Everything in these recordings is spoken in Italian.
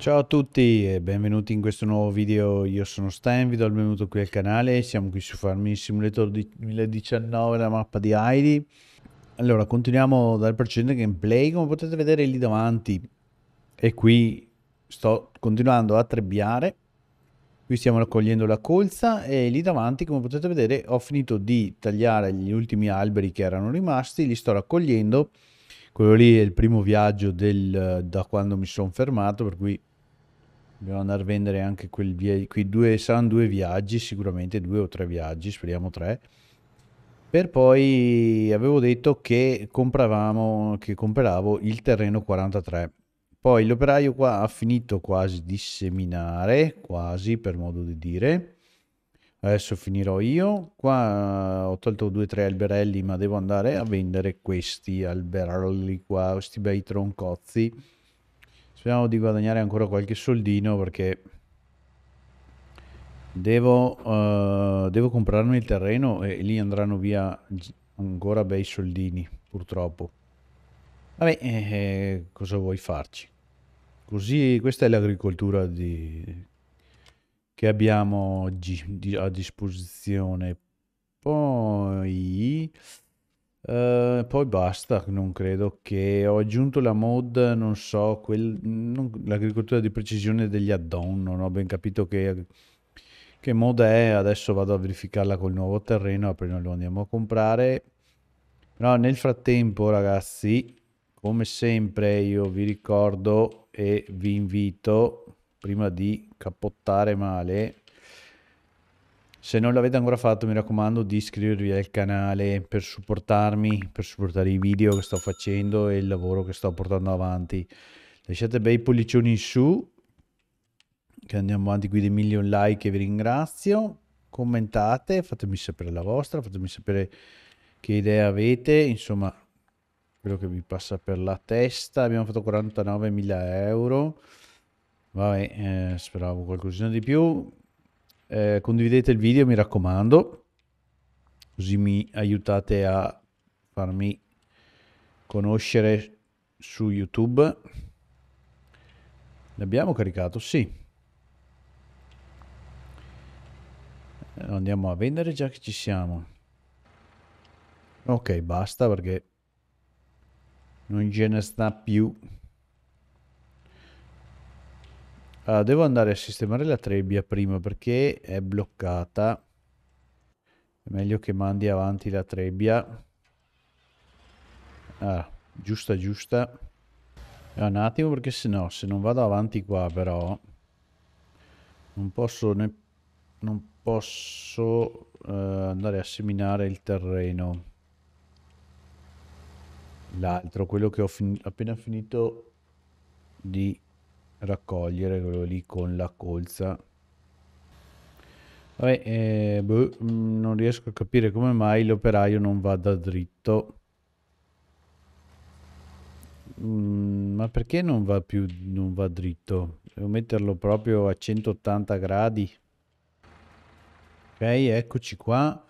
Ciao a tutti e benvenuti in questo nuovo video, io sono Stan, vi do il benvenuto qui al canale, siamo qui su Farming Simulator 2019, la mappa di Heidi. Allora, continuiamo dal precedente gameplay, come potete vedere lì davanti e qui sto continuando a trebbiare. Qui stiamo raccogliendo la colza e lì davanti, come potete vedere, ho finito di tagliare gli ultimi alberi che erano rimasti, li sto raccogliendo. Quello lì è il primo viaggio del, da quando mi sono fermato, per cui dobbiamo andare a vendere anche quel via, qui due, saranno due viaggi sicuramente due o tre viaggi speriamo tre per poi avevo detto che compravamo che compravo il terreno 43 poi l'operaio qua ha finito quasi di seminare quasi per modo di dire adesso finirò io qua eh, ho tolto due o tre alberelli ma devo andare a vendere questi alberelli qua questi bei troncozzi Speriamo di guadagnare ancora qualche soldino perché devo, uh, devo comprarmi il terreno e lì andranno via ancora bei soldini, purtroppo. Vabbè, eh, eh, cosa vuoi farci? Così questa è l'agricoltura di... che abbiamo oggi a disposizione. Poi eh, poi basta, non credo che ho aggiunto la mod, non so, quel, non, l'agricoltura di precisione degli add-on, non ho ben capito che, che mod è, adesso vado a verificarla col nuovo terreno, appena lo andiamo a comprare. Però nel frattempo ragazzi, come sempre io vi ricordo e vi invito, prima di capottare male, se non l'avete ancora fatto mi raccomando di iscrivervi al canale per supportarmi, per supportare i video che sto facendo e il lavoro che sto portando avanti. Lasciate bei pollicioni in su, che andiamo avanti qui dei million like e vi ringrazio. Commentate, fatemi sapere la vostra, fatemi sapere che idea avete, insomma quello che vi passa per la testa. Abbiamo fatto 49.000 euro. Vabbè, eh, speravo qualcosina di più eh, condividete il video mi raccomando, così mi aiutate a farmi conoscere su YouTube. L'abbiamo caricato? Sì. Eh, andiamo a vendere già che ci siamo. Ok, basta perché non ce ne sta più. Allora, ah, devo andare a sistemare la trebbia prima perché è bloccata. È meglio che mandi avanti la trebbia. Ah, giusta, giusta. Eh, un attimo perché se no, se non vado avanti qua però... Non posso, ne... non posso uh, andare a seminare il terreno. L'altro, quello che ho fin appena finito di raccogliere quello lì con la colza Vabbè, eh, boh, mm, non riesco a capire come mai l'operaio non vada dritto mm, ma perché non va più non va dritto devo metterlo proprio a 180 gradi ok eccoci qua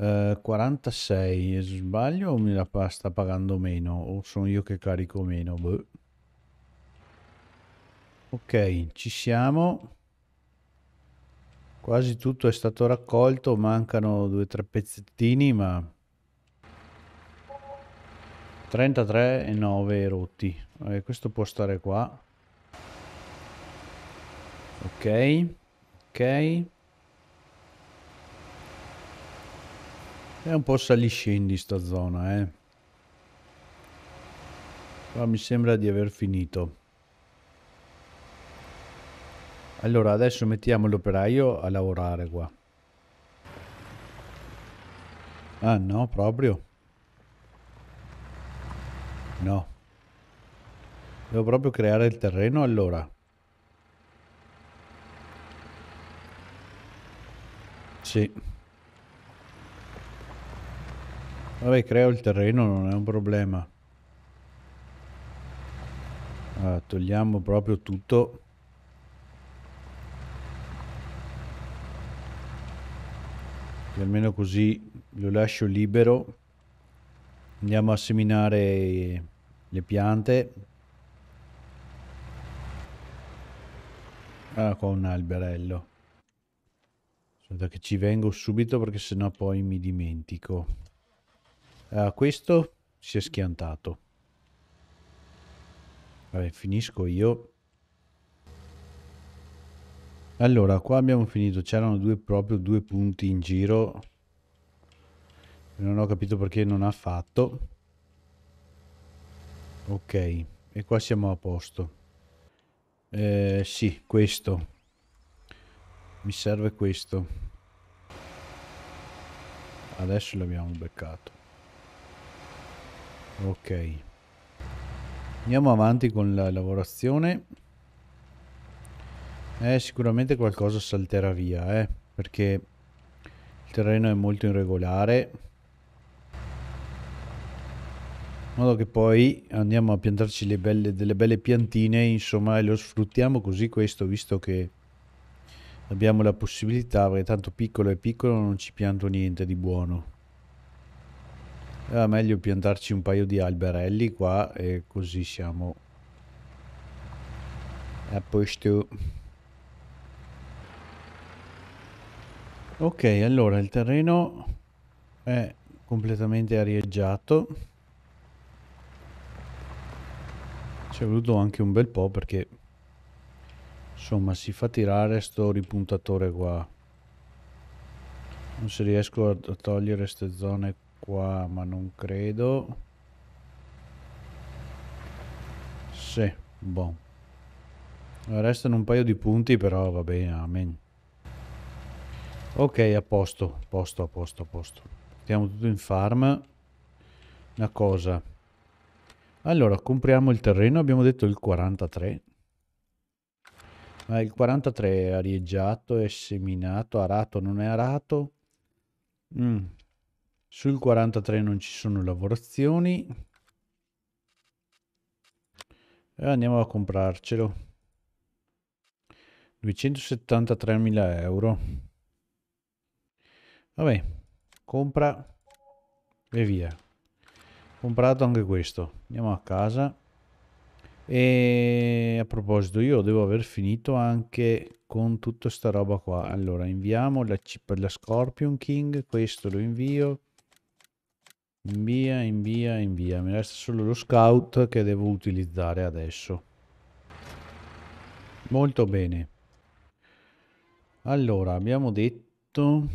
Uh, eh, 46 sbaglio o me la sta pagando meno o sono io che carico meno boh. Ok, ci siamo. Quasi tutto è stato raccolto, mancano due o tre pezzettini, ma 33 e 9 rotti. Eh, questo può stare qua. Ok, ok. È un po' saliscendi sta zona, eh. Qua mi sembra di aver finito. Allora, adesso mettiamo l'operaio a lavorare qua. Ah no, proprio? No. Devo proprio creare il terreno allora. Sì. Vabbè, creo il terreno, non è un problema. Allora, ah, togliamo proprio tutto. e almeno così lo lascio libero andiamo a seminare le piante ah qua un alberello aspetta che ci vengo subito perché sennò poi mi dimentico ah, questo si è schiantato vabbè finisco io allora, qua abbiamo finito, c'erano due, proprio due punti in giro. Non ho capito perché non ha fatto. Ok, e qua siamo a posto. Eh, sì, questo. Mi serve questo. Adesso l'abbiamo beccato. Ok. Andiamo avanti con la lavorazione. Eh, sicuramente qualcosa salterà via, eh, perché il terreno è molto irregolare. In modo che poi andiamo a piantarci belle, delle belle piantine, insomma, e lo sfruttiamo così questo, visto che abbiamo la possibilità, perché tanto piccolo e piccolo non ci pianto niente di buono. Era meglio piantarci un paio di alberelli qua e così siamo a posto. Ok, allora il terreno è completamente arieggiato. Ci è voluto anche un bel po' perché insomma si fa tirare sto ripuntatore qua. Non si riesco a togliere queste zone qua, ma non credo. Sì, buon. Restano un paio di punti però va bene, amen. Ok, a posto, a posto, a posto, a posto. Mettiamo tutto in farm. Una cosa. Allora, compriamo il terreno, abbiamo detto il 43. Ma il 43 è arieggiato, è seminato, arato, non è arato. Mm. Sul 43 non ci sono lavorazioni. E eh, andiamo a comprarcelo. 273.000 euro. Vabbè, compra e via. Comprato anche questo. Andiamo a casa. E a proposito, io devo aver finito anche con tutta sta roba qua. Allora, inviamo la chip per la Scorpion King, questo lo invio. Invia, invia, invia. Mi resta solo lo scout che devo utilizzare adesso. Molto bene. Allora, abbiamo detto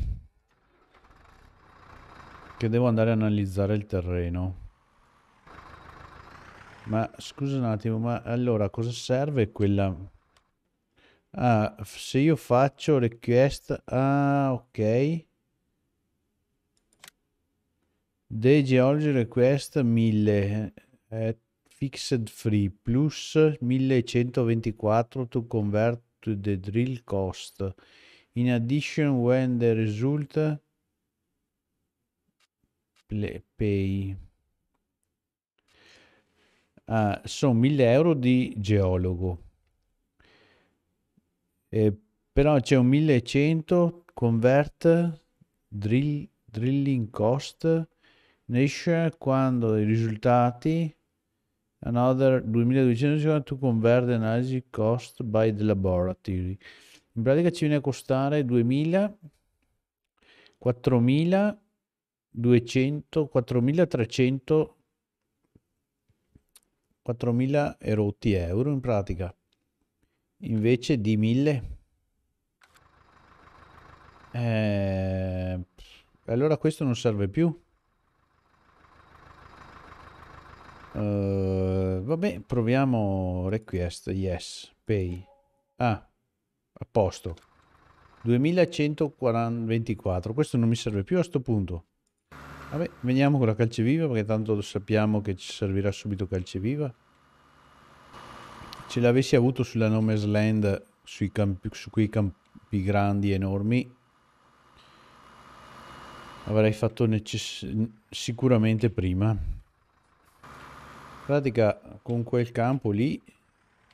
che devo andare a analizzare il terreno. Ma scusa un attimo, ma allora cosa serve quella... Ah, se io faccio request... Ah, ok. dei Geology Request 1000 at eh, Fixed Free plus 1124 to convert to the drill cost. In addition when the result Pay. Ah, sono 1000 euro di geologo. e però c'è un 1100 convert drill, drilling cost esce quando i risultati another 2250 to convert analysis cost by the laboratory in pratica ci viene a costare 2000 4000 200, 4300, 4000 erotti euro in pratica, invece di 1000. Eh, allora questo non serve più. Uh, vabbè, proviamo request, yes, pay. Ah, a posto. 2124, questo non mi serve più a sto punto. Vabbè, veniamo con la calce viva perché tanto sappiamo che ci servirà subito calce viva. Se l'avessi avuto sulla No Man's Land, campi, su quei campi grandi enormi, avrei fatto sicuramente prima. In pratica, con quel campo lì,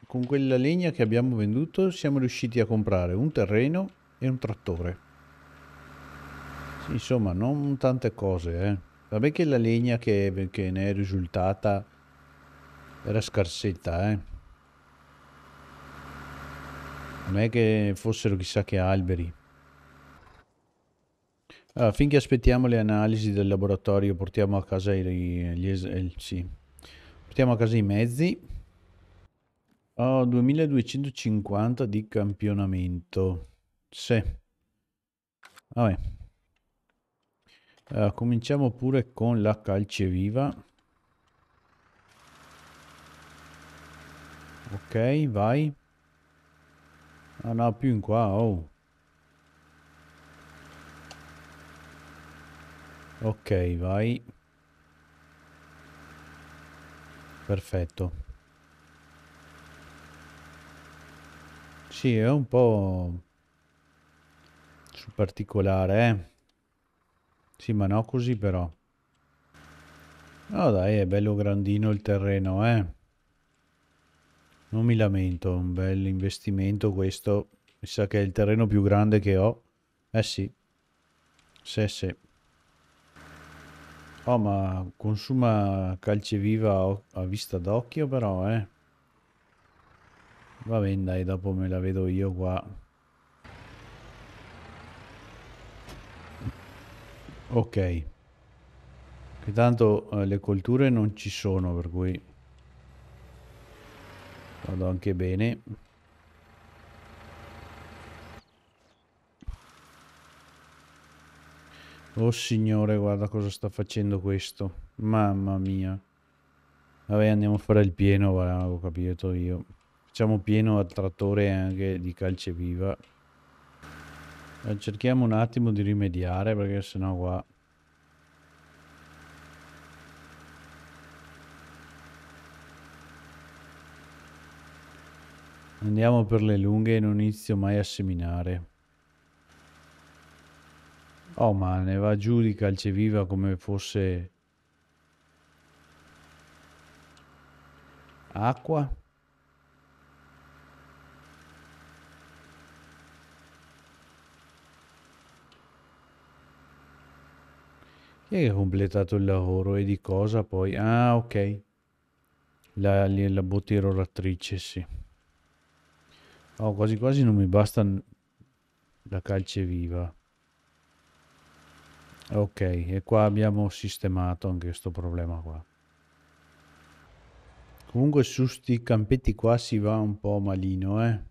con quella legna che abbiamo venduto, siamo riusciti a comprare un terreno e un trattore. Insomma, non tante cose. Eh. Vabbè che la legna che, che ne è risultata era scarsetta, eh. Non è che fossero chissà che alberi. Allora, ah, finché aspettiamo le analisi del laboratorio, portiamo a casa i, gli es- eh, sì. portiamo a casa i mezzi. Ho oh, 2250 di campionamento. Sì. Vabbè. Uh, cominciamo pure con la calce viva. Ok, vai. Ah no, più in qua, oh. Ok, vai. Perfetto. Sì, è un po' su particolare, eh. Sì, ma no così però. No dai, è bello grandino il terreno, eh. Non mi lamento, un bel investimento questo. Mi sa che è il terreno più grande che ho. Eh sì. Sì, sì. Oh, ma consuma calce viva a vista d'occhio però, eh. Va bene, dai, dopo me la vedo io qua. Ok. Che tanto eh, le colture non ci sono, per cui vado anche bene. Oh signore, guarda cosa sta facendo questo. Mamma mia. Vabbè, andiamo a fare il pieno, avevo capito io. Facciamo pieno al trattore anche di calceviva. viva. Eh, cerchiamo un attimo di rimediare perché sennò qua... Andiamo per le lunghe e non inizio mai a seminare. Oh ma ne va giù di calceviva come fosse... Acqua? Chi è che ha completato il lavoro e di cosa poi? Ah, ok. La, la bottiroratrice, sì. Oh, quasi quasi non mi basta la calce viva. Ok, e qua abbiamo sistemato anche questo problema qua. Comunque su sti campetti qua si va un po' malino, eh.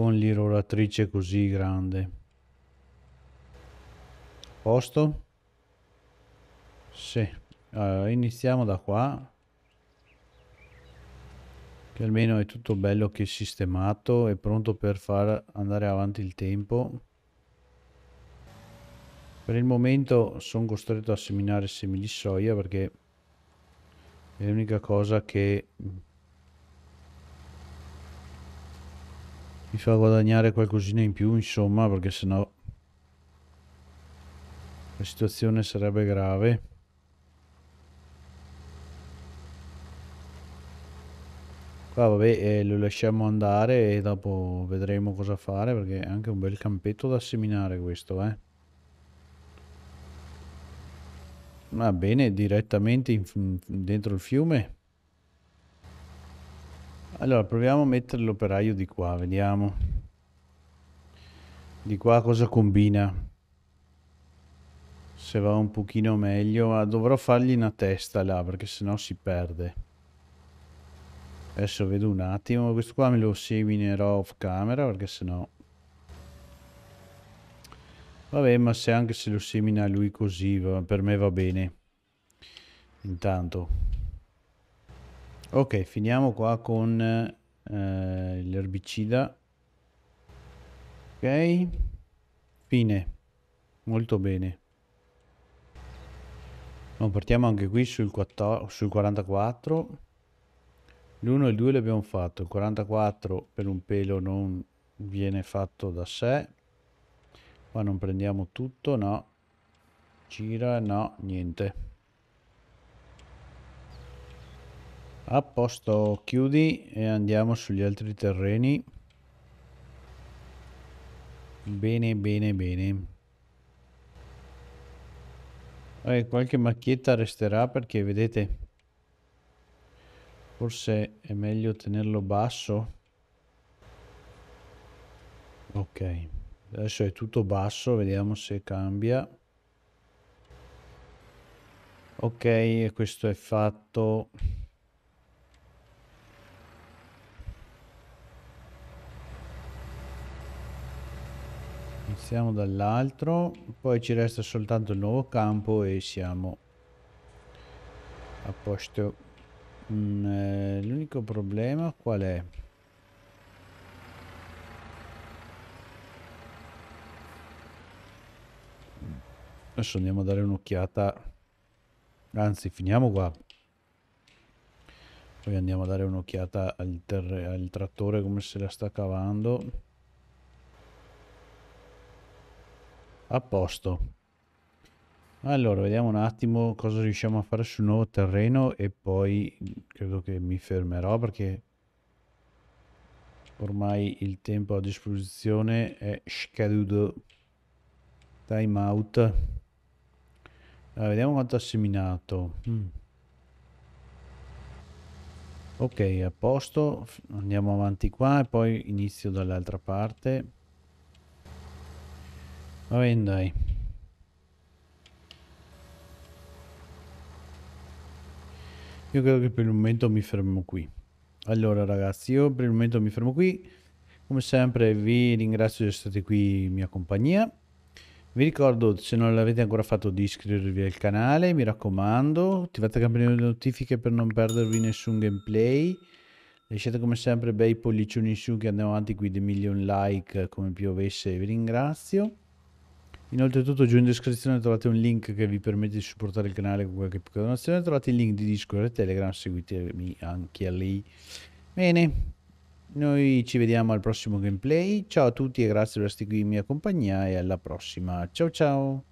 con l'irroratrice così grande. Posto? Sì. Allora, iniziamo da qua. Che almeno è tutto bello che è sistemato e pronto per far andare avanti il tempo. Per il momento sono costretto a seminare semi di soia perché è l'unica cosa che mi fa guadagnare qualcosina in più insomma perché sennò la situazione sarebbe grave qua vabbè eh, lo lasciamo andare e dopo vedremo cosa fare perché è anche un bel campetto da seminare questo eh va bene direttamente in, in, dentro il fiume allora, proviamo a mettere l'operaio di qua, vediamo. Di qua cosa combina. Se va un pochino meglio. ma dovrò fargli una testa là, perché sennò si perde. Adesso vedo un attimo. Questo qua me lo seminerò off camera, perché sennò... Vabbè, ma se anche se lo semina lui così, per me va bene. Intanto... Ok, finiamo qua con eh, l'erbicida. Ok. Fine. Molto bene. No, partiamo anche qui sul, 14, sul 44. L'1 e il 2 l'abbiamo fatto. Il 44 per un pelo non viene fatto da sé. Qua non prendiamo tutto, no. Gira, no, niente. A posto, chiudi e andiamo sugli altri terreni. Bene, bene, bene. e eh, qualche macchietta resterà perché vedete, forse è meglio tenerlo basso. Ok, adesso è tutto basso, vediamo se cambia. Ok, questo è fatto. iniziamo dall'altro poi ci resta soltanto il nuovo campo e siamo a posto mm, eh, l'unico problema qual è? adesso andiamo a dare un'occhiata anzi finiamo qua poi andiamo a dare un'occhiata al, al trattore come se la sta cavando A posto. Allora, vediamo un attimo cosa riusciamo a fare sul nuovo terreno e poi credo che mi fermerò perché ormai il tempo a disposizione è scaduto. Time out. Allora, vediamo quanto ha seminato. Mm. Ok, a posto. Andiamo avanti qua e poi inizio dall'altra parte. Va bene, dai. Io credo che per il momento mi fermo qui. Allora ragazzi, io per il momento mi fermo qui. Come sempre vi ringrazio di essere stati qui in mia compagnia. Vi ricordo, se non l'avete ancora fatto, di iscrivervi al canale, mi raccomando. Attivate il campanello delle notifiche per non perdervi nessun gameplay. Lasciate come sempre bei pollicioni in su che andiamo avanti qui di milioni like come piovesse. Vi ringrazio. Inoltre tutto giù in descrizione trovate un link che vi permette di supportare il canale con qualche piccola donazione, trovate il link di Discord e Telegram, seguitemi anche lì. Bene, noi ci vediamo al prossimo gameplay, ciao a tutti e grazie per essere qui in mia compagnia e alla prossima, ciao ciao!